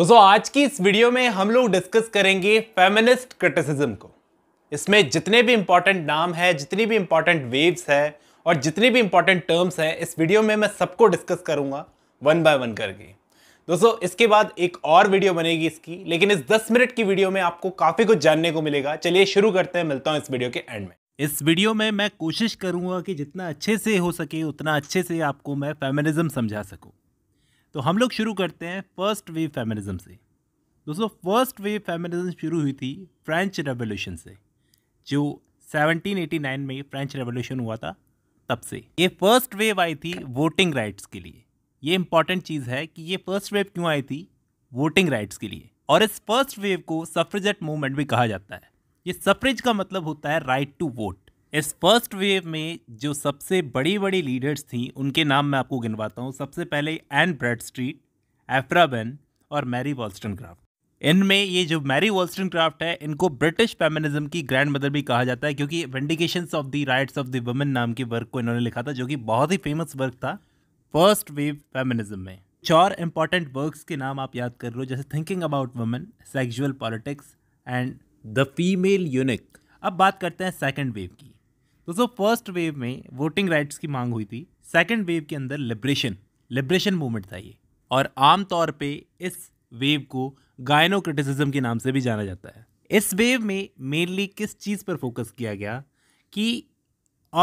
दोस्तों आज की इस वीडियो में हम लोग डिस्कस करेंगे फेमिनिस्ट क्रिटिसिज्म को इसमें जितने भी इंपॉर्टेंट नाम है जितनी भी इंपॉर्टेंट वेव्स है और जितनी भी इंपॉर्टेंट टर्म्स हैं इस वीडियो में मैं सबको डिस्कस करूंगा वन बाय वन करके दोस्तों इसके बाद एक और वीडियो बनेगी इसकी लेकिन इस दस मिनट की वीडियो में आपको काफ़ी कुछ जानने को मिलेगा चलिए शुरू करते हैं मिलता हूँ इस वीडियो के एंड में इस वीडियो में मैं कोशिश करूंगा कि जितना अच्छे से हो सके उतना अच्छे से आपको मैं फेमिनिज्म समझा सकूं तो हम लोग शुरू करते हैं फर्स्ट वेव फेमिनिज्म से दोस्तों फर्स्ट वेव फेमिनिज्म शुरू हुई थी फ्रेंच रेवोल्यूशन से जो 1789 में फ्रेंच रेवोल्यूशन हुआ था तब से ये फर्स्ट वेव आई थी वोटिंग राइट्स के लिए ये इंपॉर्टेंट चीज़ है कि ये फर्स्ट वेव क्यों आई थी वोटिंग राइट्स के लिए और इस फर्स्ट वेव को सफ्रजेट मूवमेंट भी कहा जाता है ये सफ्रिज का मतलब होता है राइट टू वोट इस फर्स्ट वेव में जो सबसे बड़ी बड़ी लीडर्स थी उनके नाम मैं आपको गिनवाता हूँ सबसे पहले एन ब्रेड स्ट्रीट एफ्राबेन और मैरी वॉल्स्टन क्राफ्ट इनमें ये जो मैरी वॉल्स्टन क्राफ्ट है इनको ब्रिटिश फेमिनिज्म की ग्रैंड मदर भी कहा जाता है क्योंकि vindication of the rights of the women नाम के वर्क को इन्होंने लिखा था जो कि बहुत ही फेमस वर्क था फर्स्ट वेव फेमिनिज्म में चार इंपॉर्टेंट वर्क्स के नाम आप याद कर लो जैसे thinking about women sexual politics and the female eunuch अब बात करते हैं सेकेंड वेव की दोस्तों फर्स्ट वेव में वोटिंग राइट्स की मांग हुई थी सेकेंड वेव के अंदर लिब्रेशन लिब्रेशन मूवमेंट था ये और आमतौर पे इस वेव को गायनो क्रिटिसिज्म के नाम से भी जाना जाता है इस वेव में मेनली किस चीज़ पर फोकस किया गया कि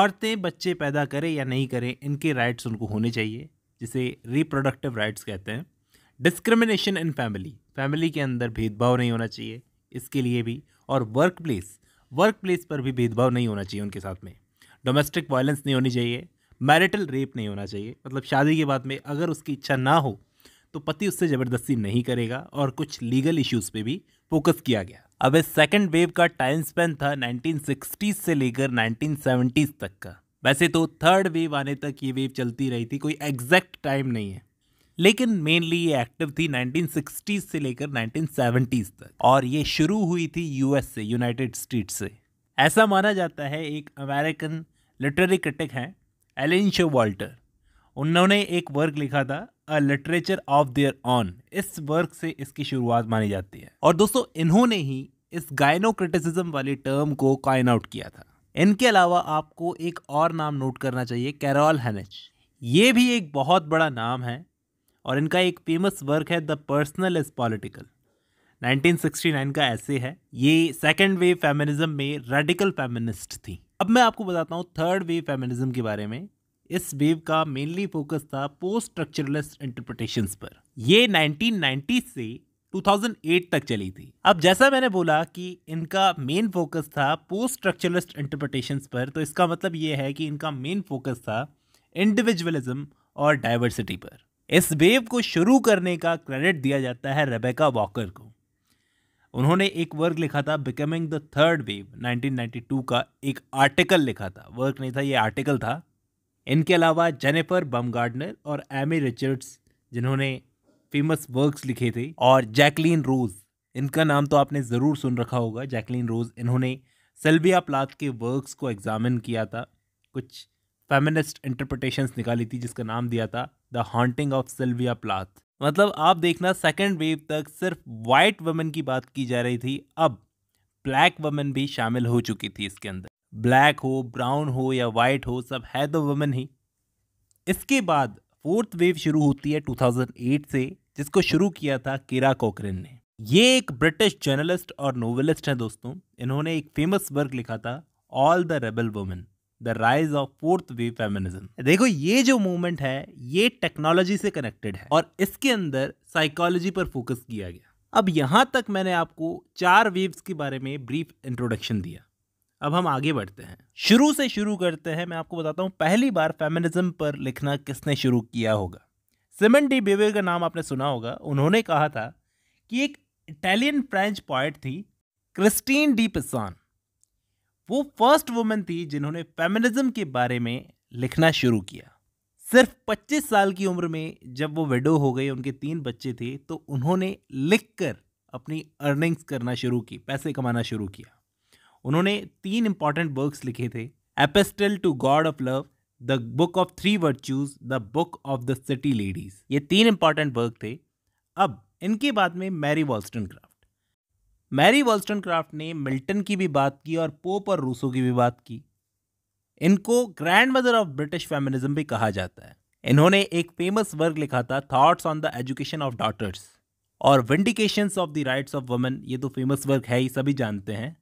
औरतें बच्चे पैदा करें या नहीं करें इनके राइट्स उनको होने चाहिए जिसे रिप्रोडक्टिव राइट्स कहते हैं डिस्क्रिमिनेशन इन फैमिली फैमिली के अंदर भेदभाव नहीं होना चाहिए इसके लिए भी और वर्क प्लेस वर्क प्लेस पर भी भेदभाव नहीं होना चाहिए उनके साथ में डोमेस्टिक वायलेंस नहीं होनी चाहिए मैरिटल रेप नहीं होना चाहिए मतलब शादी के बाद में अगर उसकी इच्छा ना हो तो पति उससे ज़बरदस्ती नहीं करेगा और कुछ लीगल इश्यूज़ पे भी फोकस किया गया अब इस सेकेंड वेव का टाइम स्पेन था नाइनटीन से लेकर नाइनटीन तक का वैसे तो थर्ड वेव आने तक ये वेव चलती रही थी कोई एग्जैक्ट टाइम नहीं है लेकिन मेनली ये एक्टिव थी 1960s से लेकर 1970s तक और ये शुरू हुई थी यूएस से यूनाइटेड स्टेट से ऐसा माना जाता है एक अमेरिकन लिटरेरी क्रिटिक हैं एलिन शो वॉल्टर उन्होंने एक वर्क लिखा था a literature of their own इस वर्क से इसकी शुरुआत मानी जाती है और दोस्तों इन्होंने ही इस गायनो क्रिटिसिज्म वाले टर्म को काइन आउट किया था इनके अलावा आपको एक और नाम नोट करना चाहिए कैरॉल हैनेच ये भी एक बहुत बड़ा नाम है और इनका एक फेमस वर्क है द पर्सनल इज पॉलिटिकल 1969 का ऐसे है ये सेकेंड वेव फेमिनिज्म में रेडिकल फेमिनिस्ट थी अब मैं आपको बताता हूँ थर्ड वेव फेमिनिज्म के बारे में इस वेव का मेनली फोकस था पोस्ट स्ट्रक्चरलिस्ट इंटरप्रिटेशन पर ये 1990 से 2008 तक चली थी अब जैसा मैंने बोला कि इनका मेन फोकस था पोस्ट स्ट्रक्चरलिस्ट इंटरप्रिटेशन पर तो इसका मतलब ये है कि इनका मेन फोकस था इंडिविजुअलिज्म और डाइवर्सिटी पर इस वेव को शुरू करने का क्रेडिट दिया जाता है रेबेका वॉकर को उन्होंने एक वर्क लिखा था बिकमिंग द थर्ड वेव 1992 का एक आर्टिकल लिखा था वर्क नहीं था ये आर्टिकल था इनके अलावा जेनिफर बम गार्डनर और एमी रिचर्ड्स जिन्होंने फेमस वर्क्स लिखे थे और जैकलीन रोज़ इनका नाम तो आपने ज़रूर सुन रखा होगा जैकलीन रोज़ इन्होंने सेल्विया प्लाथ के वर्क्स को एग्ज़ामिन किया था कुछ फेमिनिस्ट इंटरप्रटेशंस निकाली थी जिसका नाम दिया था the haunting of Sylvia Plath मतलब आप देखना सेकेंड वेव तक सिर्फ वाइट वमेन की बात की जा रही थी अब ब्लैक वमेन भी शामिल हो चुकी थी इसके अंदर ब्लैक हो ब्राउन हो या वाइट हो सब है द तो वमेन ही इसके बाद फोर्थ वेव शुरू होती है 2008 से जिसको शुरू किया था किरा कोकरिन ने ये एक ब्रिटिश जर्नलिस्ट और नोवेलिस्ट हैं दोस्तों इन्होंने एक फेमस वर्क लिखा था all the rebel women the rise of fourth wave feminism देखो ये जो मूवमेंट है ये टेक्नोलॉजी से कनेक्टेड है और इसके अंदर साइकोलॉजी पर फोकस किया गया अब यहाँ तक मैंने आपको चार वेव्स के बारे में ब्रीफ इंट्रोडक्शन दिया अब हम आगे बढ़ते हैं शुरू से शुरू करते हैं मैं आपको बताता हूँ पहली बार फेमिनिज्म पर लिखना किसने शुरू किया होगा सिमन डी बेवेर का नाम आपने सुना होगा उन्होंने कहा था कि एक इटालियन फ्रेंच पॉइट थी क्रिस्टीन डी पिसान वो फर्स्ट वुमेन थी जिन्होंने फेमिनिज्म के बारे में लिखना शुरू किया सिर्फ 25 साल की उम्र में जब वो विडो हो गए उनके तीन बच्चे थे तो उन्होंने लिखकर अपनी अर्निंग्स करना शुरू की पैसे कमाना शुरू किया उन्होंने तीन इंपॉर्टेंट वर्क्स लिखे थे epistle to god of love the book of three virtues the book of the city ladies ये तीन इंपॉर्टेंट वर्क थे अब इनके बाद में Mary Wollstonecraft Mary Wollstonecraft ने मिल्टन की भी बात की और पोप और रूसो की भी बात की इनको grand mother of British feminism भी कहा जाता है इन्होंने एक फेमस वर्क लिखा था thoughts on the education of daughters और vindications of the rights of women ये तो फेमस वर्क है ही सभी जानते हैं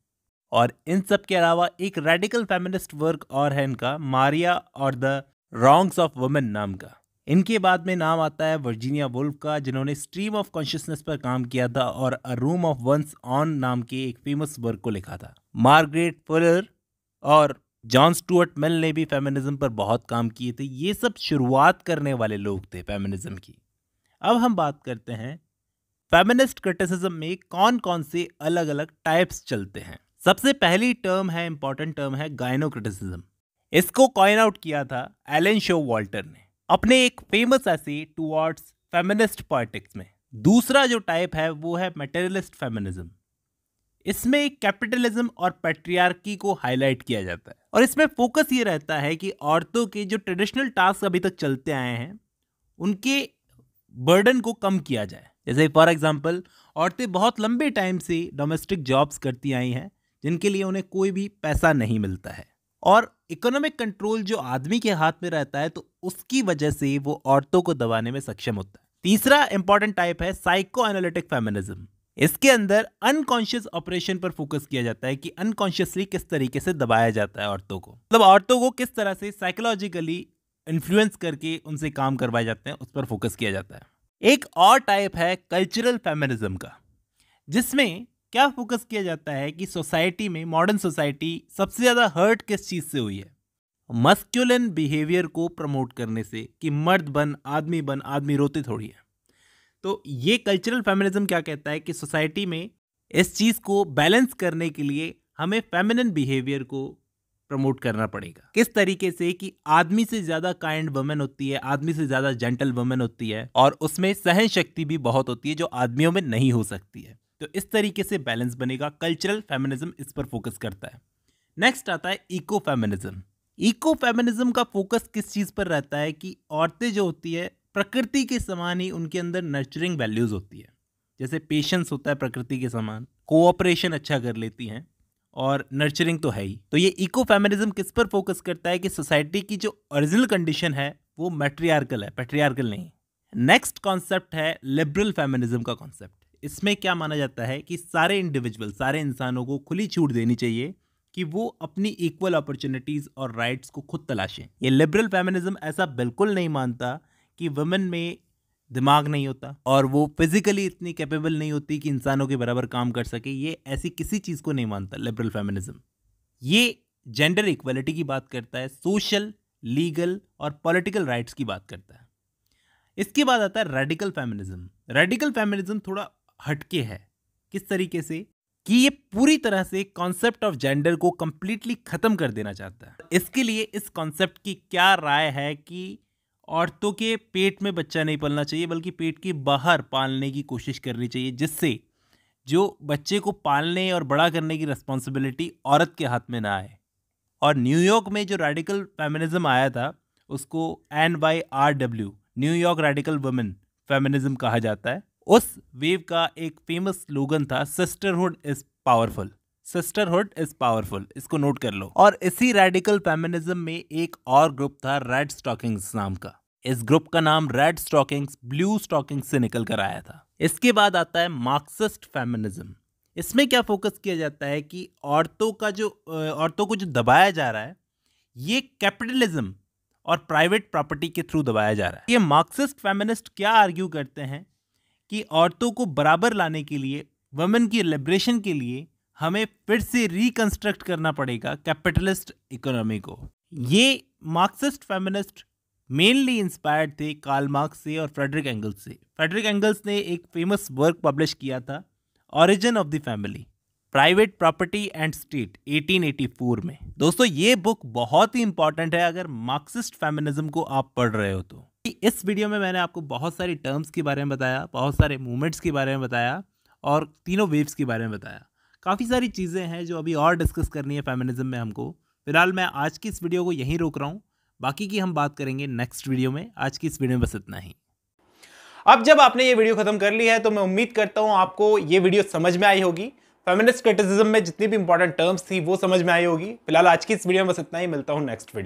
और इन सब के अलावा एक रेडिकल फेमिनिस्ट वर्क और है इनका मारिया और द रॉन्ग्स ऑफ वुमेन नाम का इनके बाद में नाम आता है वर्जीनिया वुल्फ का जिन्होंने स्ट्रीम ऑफ कॉन्शियसनेस पर काम किया था और a room of one's own नाम के एक फेमस वर्क को लिखा था मार्गरेट फुलर और जॉन स्टुअर्ट मिल ने भी फेमिनिज्म पर बहुत काम किए थे ये सब शुरुआत करने वाले लोग थे फेमिनिज्म की अब हम बात करते हैं फेमिनिस्ट क्रिटिसिज्म में कौन कौन से अलग अलग टाइप्स चलते हैं सबसे पहली टर्म है इंपॉर्टेंट टर्म है गायनो क्रिटिसिज्म इसको कॉइन आउट किया था एलन शो वॉल्टर ने अपने एक फेमस ऐसी टूवर्ड्स फेमिनिस्ट पॉलिटिक्स में दूसरा जो टाइप है वो है मेटेरियलिस्ट फेमिनिज्म इसमें कैपिटलिज्म और पेट्रियार्की को हाईलाइट किया जाता है और इसमें फोकस ये रहता है कि औरतों के जो ट्रेडिशनल टास्क अभी तक चलते आए हैं उनके बर्डन को कम किया जाए जैसे फॉर एग्जांपल औरतें बहुत लंबे टाइम से डोमेस्टिक जॉब्स करती आई हैं जिनके लिए उन्हें कोई भी पैसा नहीं मिलता है और इकोनॉमिक कंट्रोल जो आदमी के हाथ में रहता है तो उसकी वजह से वो औरतों को दबाने में सक्षम होता है तीसरा इंपॉर्टेंट टाइप है साइको एनालिटिक फेमिनिज्म इसके अंदर अनकॉन्शियस ऑपरेशन पर फोकस किया जाता है कि अनकॉन्शियसली किस तरीके से दबाया जाता है औरतों को मतलब औरतों को किस तरह से साइकोलॉजिकली इन्फ्लुएंस करके उनसे काम करवाए जाते हैं उस पर फोकस किया जाता है एक और टाइप है कल्चरल फेमिनिज्म का जिसमें क्या फोकस किया जाता है कि सोसाइटी में मॉडर्न सोसाइटी सबसे ज़्यादा हर्ट किस चीज़ से हुई है मस्क्यूलन बिहेवियर को प्रमोट करने से कि मर्द बन आदमी बन आदमी रोते थोड़ी है तो ये कल्चरल फेमिनिज्म क्या कहता है कि सोसाइटी में इस चीज़ को बैलेंस करने के लिए हमें फेमिनन बिहेवियर को प्रमोट करना पड़ेगा किस तरीके से कि आदमी से ज़्यादा काइंड वुमेन होती है आदमी से ज़्यादा जेंटल वुमेन होती है और उसमें सहन शक्ति भी बहुत होती है जो आदमियों में नहीं हो सकती है तो इस तरीके से बैलेंस बनेगा कल्चरल फेमिनिज्म इस पर फोकस करता है नेक्स्ट आता है इको फेमिनिज्म इको फेमिनिज्म का फोकस किस चीज़ पर रहता है कि औरतें जो होती है प्रकृति के समान ही उनके अंदर नर्चरिंग वैल्यूज़ होती है जैसे पेशेंस होता है प्रकृति के समान कोऑपरेशन अच्छा कर लेती हैं और नर्चरिंग तो है ही तो ये इको फेमिनिज्म किस पर फोकस करता है कि सोसाइटी की जो ओरिजिनल कंडीशन है वो मेट्रियार्कल है पेट्रियार्कल नहीं नेक्स्ट कॉन्सेप्ट है लिबरल फेमिनिज्म का कॉन्सेप्ट इसमें क्या माना जाता है कि सारे इंडिविजुअल सारे इंसानों को खुली छूट देनी चाहिए कि वो अपनी इक्वल अपॉर्चुनिटीज़ और राइट्स को खुद तलाशें ये लिबरल फेमिनिज्म ऐसा बिल्कुल नहीं मानता कि वुमेन में दिमाग नहीं होता और वो फिजिकली इतनी कैपेबल नहीं होती कि इंसानों के बराबर काम कर सके ये ऐसी किसी चीज़ को नहीं मानता लिबरल फेमिनिज्म ये जेंडर इक्वलिटी की बात करता है सोशल लीगल और पॉलिटिकल राइट्स की बात करता है इसके बाद आता है रेडिकल फेमिनिज्म रेडिकल फेमिनिज्म थोड़ा हटके है किस तरीके से कि ये पूरी तरह से कॉन्सेप्ट ऑफ जेंडर को कम्प्लीटली ख़त्म कर देना चाहता है इसके लिए इस कॉन्सेप्ट की क्या राय है कि औरतों के पेट में बच्चा नहीं पलना चाहिए बल्कि पेट के बाहर पालने की कोशिश करनी चाहिए जिससे जो बच्चे को पालने और बड़ा करने की रिस्पॉन्सिबिलिटी औरत के हाथ में ना आए और न्यूयॉर्क में जो रेडिकल फेमिनिज्म आया था उसको N Y R W New York radical women feminism कहा जाता है उस वेव का एक फेमस स्लोगन था sisterhood is powerful sisterhood is powerful इसको नोट कर लो और इसी रेडिकल फेमिनिज्म में एक और ग्रुप था रेड स्टॉकिंग्स नाम का इस ग्रुप का नाम रेड स्टॉकिंग्स ब्लू स्टॉकिंग्स से निकल कर आया था इसके बाद आता है मार्क्सिस्ट फेमिनिज्म इसमें क्या फोकस किया जाता है कि औरतों का जो औरतों को जो दबाया जा रहा है ये कैपिटलिज्म और प्राइवेट प्रॉपर्टी के थ्रू दबाया जा रहा है ये मार्क्सिस्ट फेमिनिस्ट क्या आर्ग्यू करते हैं कि औरतों को बराबर लाने के लिए वमेन की लिब्रेशन के लिए हमें फिर से रिकंस्ट्रक्ट करना पड़ेगा कैपिटलिस्ट इकोनॉमी को ये मार्क्सिस्ट फेमिनिस्ट मेनली इंस्पायर्ड थे कार्ल मार्क्स से और फ्रेडरिक एंगल्स से फ्रेडरिक एंगल्स ने एक फेमस वर्क पब्लिश किया था origin of the family private property and state 1884 में दोस्तों ये बुक बहुत ही इंपॉर्टेंट है अगर मार्क्सिस्ट फेमिनिज्म को आप पढ़ रहे हो तो इस वीडियो में मैंने आपको बहुत सारी टर्म्स के बारे में बताया बहुत सारे मूवमेंट्स के बारे में बताया और तीनों वेव्स के बारे में बताया काफ़ी सारी चीज़ें हैं जो अभी और डिस्कस करनी है फेमिनिज्म में हमको फिलहाल मैं आज की इस वीडियो को यहीं रोक रहा हूँ बाकी की हम बात करेंगे नेक्स्ट वीडियो में आज की इस वीडियो में बस इतना ही अब जब आपने ये वीडियो खत्म कर ली है तो मैं उम्मीद करता हूँ आपको ये वीडियो समझ में आई होगी फेमिनिस्ट क्रिटिसिज्म में जितनी भी इंपॉर्टेंट टर्म्स थी वो समझ में आई होगी फिलहाल आज की इस वीडियो में बस इतना ही मिलता हूँ नेक्स्ट वीडियो